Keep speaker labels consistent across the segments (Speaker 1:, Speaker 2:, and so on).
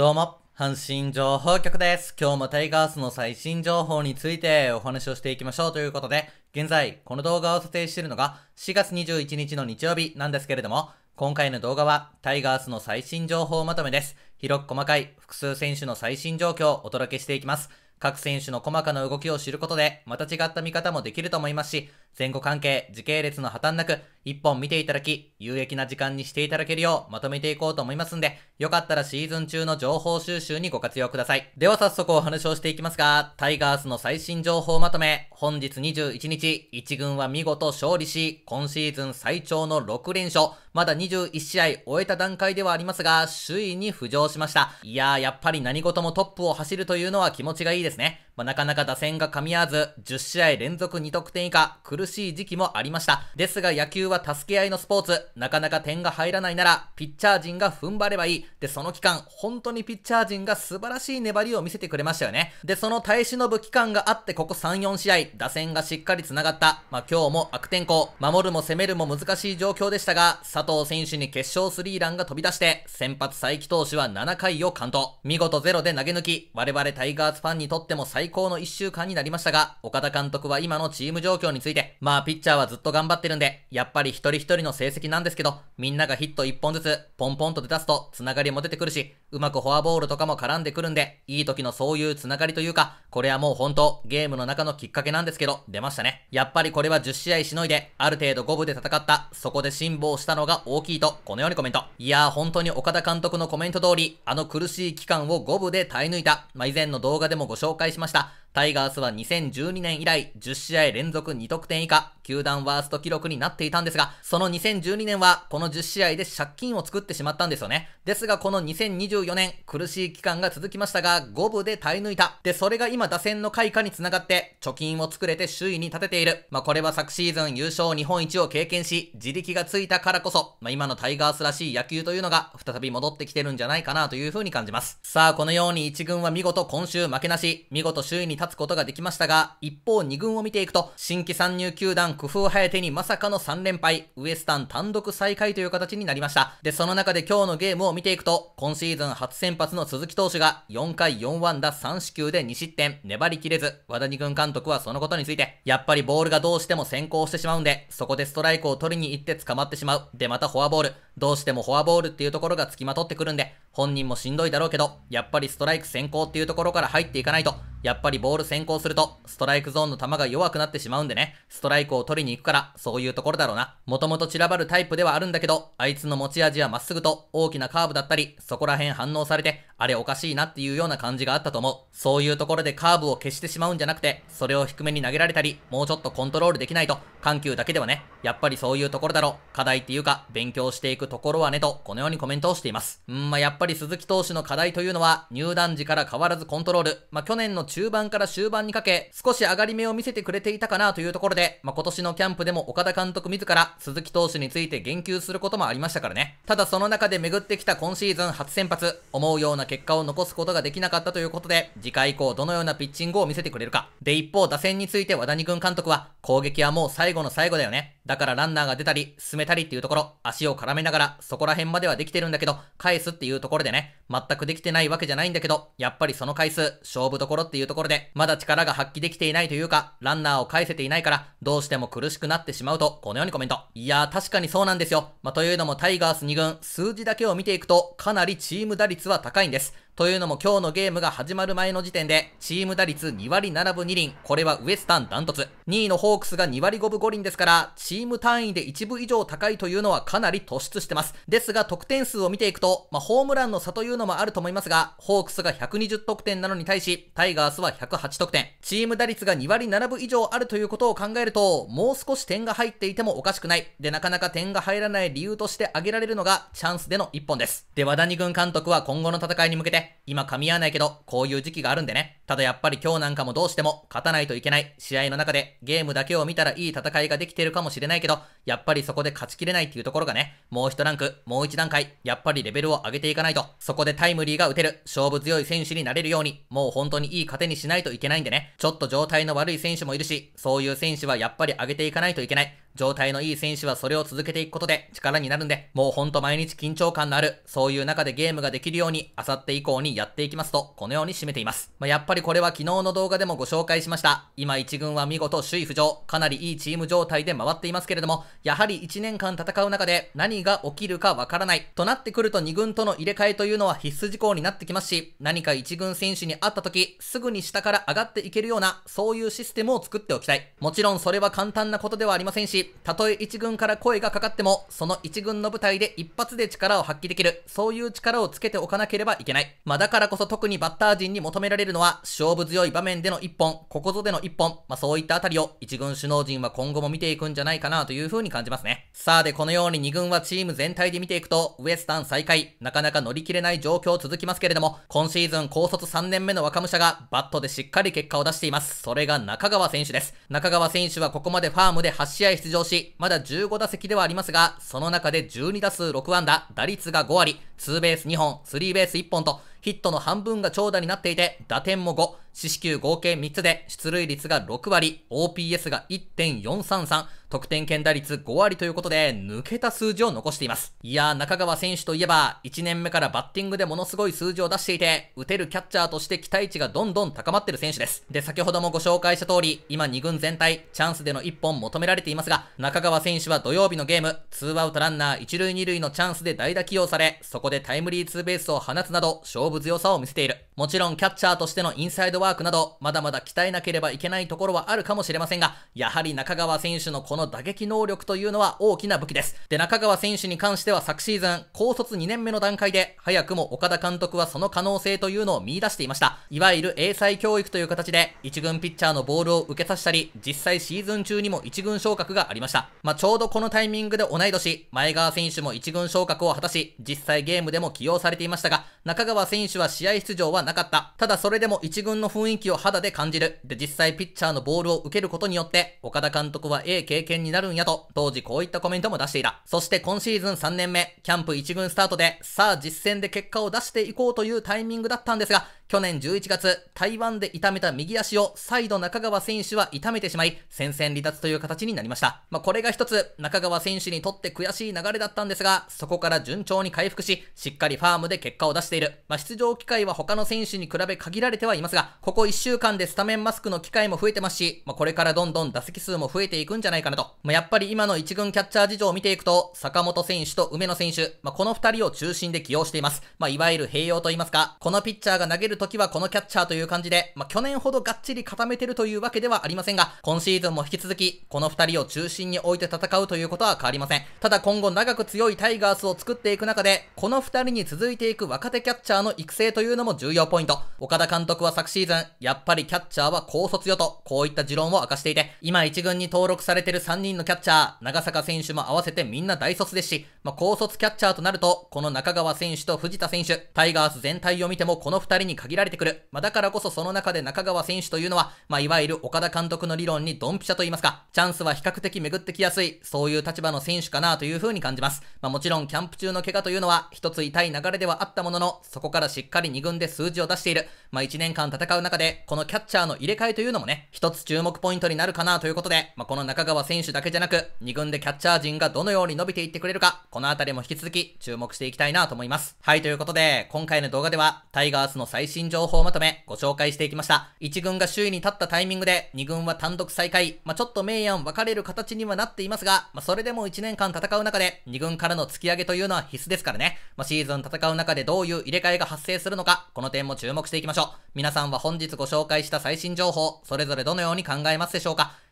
Speaker 1: どうも、阪神情報局です。今日もタイガースの最新情報についてお話をしていきましょうということで、現在、この動画を撮影しているのが4月21日の日曜日なんですけれども、今回の動画はタイガースの最新情報まとめです。広く細かい複数選手の最新状況をお届けしていきます。各選手の細かな動きを知ることで、また違った見方もできると思いますし、前後関係、時系列の破綻なく、一本見ていただき、有益な時間にしていただけるようまとめていこうと思いますんで、よかったらシーズン中の情報収集にご活用ください。では早速お話をしていきますが、タイガースの最新情報まとめ、本日21日、1軍は見事勝利し、今シーズン最長の6連勝、まだ21試合終えた段階ではありますが、首位に浮上しました。いやー、やっぱり何事もトップを走るというのは気持ちがいいですね。まあ、なかなか打線が噛み合わず、10試合連続2得点以下、苦しい時期もありました。ですが野球は助け合いのスポーツ、なかなか点が入らないなら、ピッチャー陣が踏ん張ればいい。で、その期間、本当にピッチャー陣が素晴らしい粘りを見せてくれましたよね。で、その耐え忍ぶ期間があって、ここ3、4試合、打線がしっかり繋がった。まあ、今日も悪天候、守るも攻めるも難しい状況でしたが、佐藤選手に決勝スリーランが飛び出して、先発佐伯投手は7回を完投。見事ゼロで投げ抜き、我々タイガースファンにとっても最高の1週間になりましたが、岡田監督は今のチーム状況について、まあピッチャーはずっと頑張ってるんで、やっぱり一人一人の成績なんですけど、みんながヒット1本ずつ、ポンポンと出だすと、つながりも出てくるし、うまくフォアボールとかも絡んでくるんで、いい時のそういうつながりというか、これはもう本当、ゲームの中のきっかけなんですけど、出ましたね。やっぱりこれは10試合しのいで、ある程度5部で戦った、そこで辛抱したのが大きいと、このようにコメント。いやー本当に岡田監督のコメント通り、あの苦しい期間を5部で耐え抜いた、まあ、以前の動画でもご紹介しました、タイガースは2012年以来10試合連続2得点以下、球団ワースト記録になっていたんですが、その2012年はこの10試合で借金を作ってしまったんですよね。ですがこの2024年、苦しい期間が続きましたが、五分で耐え抜いた。で、それが今打線の開花につながって、貯金を作れて首位に立てている。まあ、これは昨シーズン優勝日本一を経験し、自力がついたからこそ、まあ、今のタイガースらしい野球というのが再び戻ってきてるんじゃないかなという風に感じます。さあ、このように一軍は見事今週負けなし、見事首位に立つことができましたが、一方2軍を見ていくと、新規参入球団工夫早手にまさかの3連敗、ウエスタン単独最下位という形になりました。で、その中で今日のゲームを見ていくと、今シーズン初先発の鈴木投手が4回4安打3四球で2失点、粘りきれず、和田2軍監督はそのことについて、やっぱりボールがどうしても先行してしまうんで、そこでストライクを取りに行って捕まってしまう。で、またフォアボール。どうしてもフォアボールっていうところが付きまとってくるんで、本人もしんどいだろうけど、やっぱりストライク先行っていうところから入っていかないと、やっぱりボール先行すると、ストライクゾーンの球が弱くなってしまうんでね、ストライクを取りに行くから、そういうところだろうな。もともと散らばるタイプではあるんだけど、あいつの持ち味はまっすぐと大きなカーブだったり、そこら辺反応されて、あれおかしいなっていうような感じがあったと思う。そういうところでカーブを消してしまうんじゃなくて、それを低めに投げられたり、もうちょっとコントロールできないと、緩急だけではね、やっぱりそういうところだろう。課題っていうか、勉強していくところはねと、このようにコメントをしています。うんまあ、やっぱり鈴木投手の課題というのは、入団時から変わらずコントロール。まあ、去年の中盤から終盤にかけ、少し上がり目を見せてくれていたかなというところで、まあ、今年のキャンプでも岡田監督自ら、鈴木投手について言及することもありましたからね。ただその中で巡ってきた今シーズン初先発、思うような結果を残すことができなかったということで、次回以降どのようなピッチングを見せてくれるか。で、一方、打線について和田二軍監督は、攻撃はもう最後の最後だよね。だからランナーが出たり、進めたりっていうところ、足を絡めながら、そこら辺まではできてるんだけど、返すっていうところでね、全くできてないわけじゃないんだけど、やっぱりその回数、勝負どころっていうところで、まだ力が発揮できていないというか、ランナーを返せていないから、どうしても苦しくなってしまうと、このようにコメント。いやー、確かにそうなんですよ。まあ、というのもタイガース2軍、数字だけを見ていくと、かなりチーム打率は高いんです。というのも今日のゲームが始まる前の時点で、チーム打率2割7分2厘、これはウエスタンダントツ。2位のホークスが2割5分5厘ですから、チーム単位で一部以上高いというのはかなり突出してます。ですが、得点数を見ていくと、まあ、ホームランの差というのもあると思いますが、ホークスが120得点なのに対し、タイガースは108得点。チーム打率が2割7分以上あるということを考えると、もう少し点が入っていてもおかしくない。で、なかなか点が入らない理由として挙げられるのが、チャンスでの一本です。で、和田軍監督は今後の戦いに向けて、今噛み合わないけど、こういう時期があるんでね。ただやっぱり今日なんかもどうしても、勝たないといけない、試合の中で、ゲームだけを見たらいい戦いができているかもしれない。しれないけど、やっぱりそこで勝ちきれないっていうところがね、もう一ランク、もう一段階、やっぱりレベルを上げていかないと、そこでタイムリーが打てる、勝負強い選手になれるように、もう本当にいい糧にしないといけないんでね、ちょっと状態の悪い選手もいるし、そういう選手はやっぱり上げていかないといけない。状態のいい選手はそれを続けていくことで力になるんで、もうほんと毎日緊張感のある、そういう中でゲームができるように、あさって以降にやっていきますと、このように締めています。まあ、やっぱりこれは昨日の動画でもご紹介しました。今1軍は見事首位浮上、かなりいいチーム状態で回っていますけれども、やはり1年間戦う中で何が起きるかわからない、となってくると2軍との入れ替えというのは必須事項になってきますし、何か1軍選手に会った時、すぐに下から上がっていけるような、そういうシステムを作っておきたい。もちろんそれは簡単なことではありませんし、たとえ一軍から声がかかっても、その一軍の舞台で一発で力を発揮できる、そういう力をつけておかなければいけない。まあだからこそ特にバッター陣に求められるのは、勝負強い場面での一本、ここぞでの一本、まあそういったあたりを一軍首脳陣は今後も見ていくんじゃないかなという風に感じますね。さあでこのように二軍はチーム全体で見ていくと、ウエスタン再開、なかなか乗り切れない状況続きますけれども、今シーズン高卒3年目の若武者がバットでしっかり結果を出しています。それが中川選手です。中川選手はここまでファームで8試合出場場し、まだ15打席ではありますが、その中で12打数6安打、打率が5割、ツーベース2本、スリーベース1本と、ヒットの半分が長打になっていて、打点も5、四死球合計3つで、出塁率が6割、OPS が1.433、得点圏打率5割ということで、抜けた数字を残しています。いやー、中川選手といえば、1年目からバッティングでものすごい数字を出していて、打てるキャッチャーとして期待値がどんどん高まってる選手です。で、先ほどもご紹介した通り、今2軍全体、チャンスでの1本求められていますが、中川選手は土曜日のゲーム、2アウトランナー1塁2塁のチャンスで代打起用され、そこでタイムリーツーベースを放つなど、勝勝負強さを見せている。もちろんキャッチャーとしてのインサイドワークなど、まだまだ鍛えなければいけないところはあるかもしれませんが、やはり中川選手のこの打撃能力というのは大きな武器です。で、中川選手に関しては昨シーズン、高卒2年目の段階で、早くも岡田監督はその可能性というのを見出していました。いわゆる英才教育という形で、1軍ピッチャーのボールを受けさせたり、実際シーズン中にも1軍昇格がありました。まあ、ちょうどこのタイミングで同い年、前川選手も1軍昇格を果たし、実際ゲームでも起用されていましたが、中川選手選手は試合出場はなかった。ただそれでも1軍の雰囲気を肌で感じる。で、実際ピッチャーのボールを受けることによって、岡田監督は A 経験になるんやと、当時こういったコメントも出していた。そして今シーズン3年目、キャンプ1軍スタートで、さあ実戦で結果を出していこうというタイミングだったんですが、去年11月、台湾で痛めた右足を再度中川選手は痛めてしまい、戦線離脱という形になりました。まあ、これが一つ、中川選手にとって悔しい流れだったんですが、そこから順調に回復し、しっかりファームで結果を出している。まあ、出場機会は他の選手に比べ限られてはいますが、ここ1週間でスタメンマスクの機会も増えてますし、まあ、これからどんどん打席数も増えていくんじゃないかなと。まやっぱり今の一軍キャッチャー事情を見ていくと、坂本選手と梅野選手、まあ、この2人を中心で起用しています。まいわゆる併用といいますか、このピッチャーが投げる時はこのキャッチャーという感じで、まあ、去年ほどがっちり固めてるというわけではありませんが、今シーズンも引き続き、この2人を中心に置いて戦うということは変わりません。ただ今後長く強いタイガースを作っていく中で、この2人に続いていく若手キャッチャーの育成というのも重要ポイント。岡田監督は昨シーズン、やっぱりキャッチャーは高卒よと、こういった持論を明かしていて、今1軍に登録されてる3人のキャッチャー、長坂選手も合わせてみんな大卒ですし、まあ、高卒キャッチャーとなると、この中川選手と藤田選手、タイガース全体を見てもこの二人に限られてくる。まあ、だからこそその中で中川選手というのは、まあ、いわゆる岡田監督の理論にドンピシャと言いますか、チャンスは比較的巡ってきやすい、そういう立場の選手かなというふうに感じます。まあ、もちろんキャンプ中の怪我というのは、一つ痛い流れではあったものの、そこからしっかり二軍で数字を出している。まあ、年間戦う中で、このキャッチャーの入れ替えというのもね、一つ注目ポイントになるかなということで、まあ、この中川選手だけじゃなく、二軍でキャッチャー陣がどのように伸びていってくれるか、このあたりも引き続き注目していきたいなと思います。はい、ということで、今回の動画では、タイガースの最新情報をまとめ、ご紹介していきました。1軍が首位に立ったタイミングで、2軍は単独再開。まあ、ちょっと明暗分かれる形にはなっていますが、まあ、それでも1年間戦う中で、2軍からの突き上げというのは必須ですからね。まあ、シーズン戦う中でどういう入れ替えが発生するのか、この点も注目していきましょう。皆さんは本日ご紹介した最新情報、それぞれどのように考えますでしょうか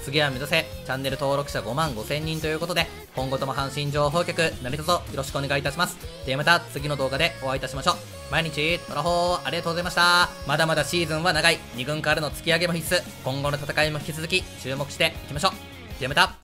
Speaker 1: 次は目指せ、チャンネル登録者5万5千人ということで、今後とも阪神情報局、何卒よろしくお願いいたします。ではまた次の動画でお会いいたしましょう。毎日、トラホー、ありがとうございました。まだまだシーズンは長い、2軍からの突き上げも必須、今後の戦いも引き続き注目していきましょう。ではまた